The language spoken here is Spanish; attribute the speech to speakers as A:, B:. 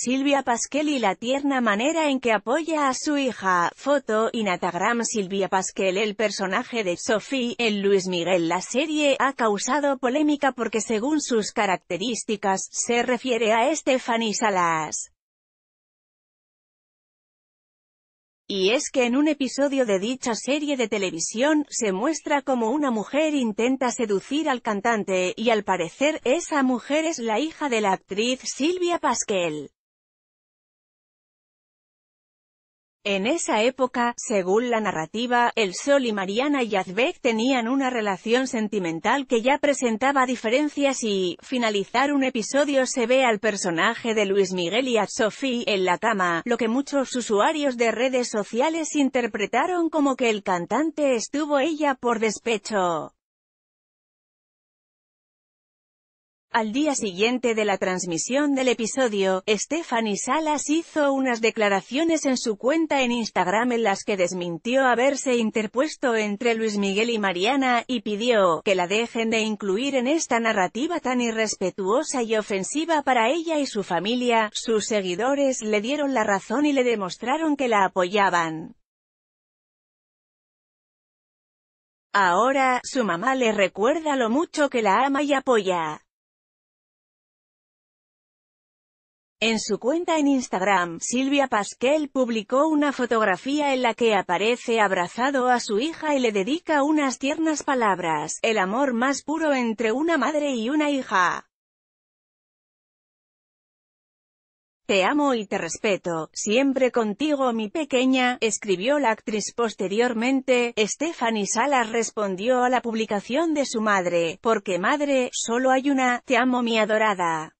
A: Silvia Pasquel y la tierna manera en que apoya a su hija, foto, y natagram Silvia Pasquel El personaje de Sophie en Luis Miguel La serie ha causado polémica porque según sus características, se refiere a Stephanie Salas. Y es que en un episodio de dicha serie de televisión, se muestra como una mujer intenta seducir al cantante, y al parecer, esa mujer es la hija de la actriz Silvia Pasquel. En esa época, según la narrativa, El Sol y Mariana Yazbek tenían una relación sentimental que ya presentaba diferencias y, finalizar un episodio se ve al personaje de Luis Miguel y a Sophie en la cama, lo que muchos usuarios de redes sociales interpretaron como que el cantante estuvo ella por despecho. Al día siguiente de la transmisión del episodio, Stephanie Salas hizo unas declaraciones en su cuenta en Instagram en las que desmintió haberse interpuesto entre Luis Miguel y Mariana, y pidió que la dejen de incluir en esta narrativa tan irrespetuosa y ofensiva para ella y su familia. Sus seguidores le dieron la razón y le demostraron que la apoyaban. Ahora, su mamá le recuerda lo mucho que la ama y apoya. En su cuenta en Instagram, Silvia Pasquel publicó una fotografía en la que aparece abrazado a su hija y le dedica unas tiernas palabras, el amor más puro entre una madre y una hija. Te amo y te respeto, siempre contigo mi pequeña, escribió la actriz posteriormente, Stephanie Salas respondió a la publicación de su madre, porque madre, solo hay una, te amo mi adorada.